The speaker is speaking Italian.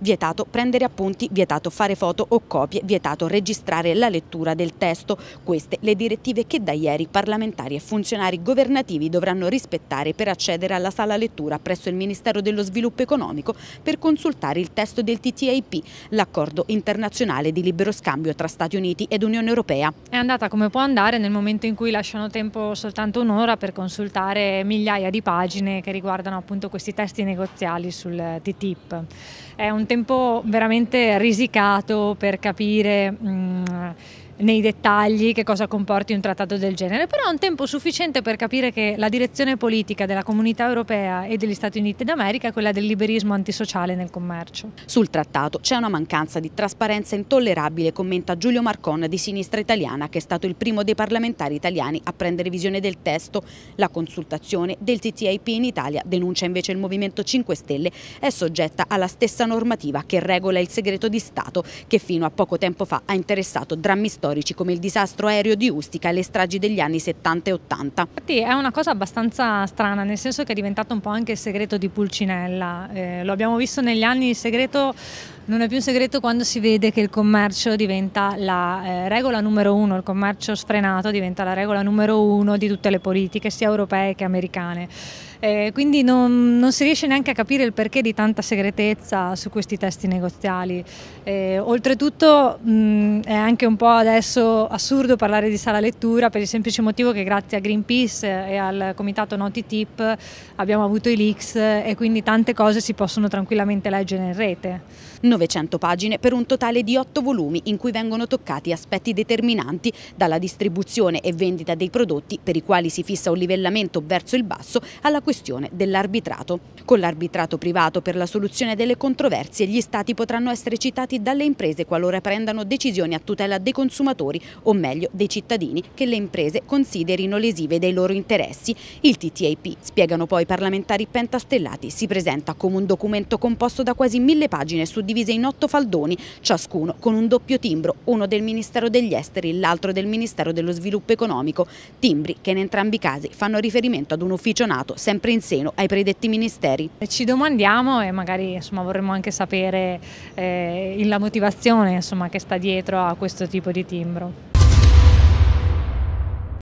vietato prendere appunti, vietato fare foto o copie, vietato registrare la lettura del testo. Queste le direttive che da ieri parlamentari e funzionari governativi dovranno rispettare per accedere alla sala lettura presso il Ministero dello Sviluppo Economico per consultare il testo del TTIP, l'accordo internazionale di libero scambio tra Stati Uniti ed Unione Europea. È andata come può andare nel momento in cui lasciano tempo soltanto un'ora per consultare migliaia di pagine che riguardano appunto questi testi negoziali sul TTIP. È un tempo veramente risicato per capire mh, mm, nei dettagli che cosa comporti un trattato del genere, però è un tempo sufficiente per capire che la direzione politica della comunità europea e degli Stati Uniti d'America è quella del liberismo antisociale nel commercio. Sul trattato c'è una mancanza di trasparenza intollerabile, commenta Giulio Marcon di Sinistra Italiana, che è stato il primo dei parlamentari italiani a prendere visione del testo. La consultazione del TTIP in Italia, denuncia invece il Movimento 5 Stelle, è soggetta alla stessa normativa che regola il segreto di Stato, che fino a poco tempo fa ha interessato drammi storici storici come il disastro aereo di Ustica e le stragi degli anni 70 e 80. Infatti è una cosa abbastanza strana, nel senso che è diventato un po' anche il segreto di Pulcinella. Eh, lo abbiamo visto negli anni il segreto non è più un segreto quando si vede che il commercio diventa la eh, regola numero uno, il commercio sfrenato diventa la regola numero uno di tutte le politiche, sia europee che americane. Eh, quindi non, non, si riesce neanche a capire il perché di tanta segretezza su questi testi negoziali. Eh, oltretutto mh, è anche un po' adesso assurdo parlare di sala lettura per il semplice motivo che grazie a Greenpeace e al comitato Noti Tip abbiamo avuto i leaks e quindi tante cose si possono tranquillamente leggere in rete. No, 900 pagine per un totale di 8 volumi in cui vengono toccati aspetti determinanti dalla distribuzione e vendita dei prodotti per i quali si fissa un livellamento verso il basso alla questione dell'arbitrato. Con l'arbitrato privato per la soluzione delle controversie gli stati potranno essere citati dalle imprese qualora prendano decisioni a tutela dei consumatori o meglio dei cittadini che le imprese considerino lesive dei loro interessi. Il TTIP, spiegano poi i parlamentari pentastellati, si presenta come un documento composto da quasi mille pagine suddividendo divise in otto faldoni, ciascuno con un doppio timbro, uno del Ministero degli Esteri, e l'altro del Ministero dello Sviluppo Economico, timbri che in entrambi i casi fanno riferimento ad un ufficio nato sempre in seno ai predetti ministeri. Ci domandiamo e magari insomma, vorremmo anche sapere eh, la motivazione insomma, che sta dietro a questo tipo di timbro.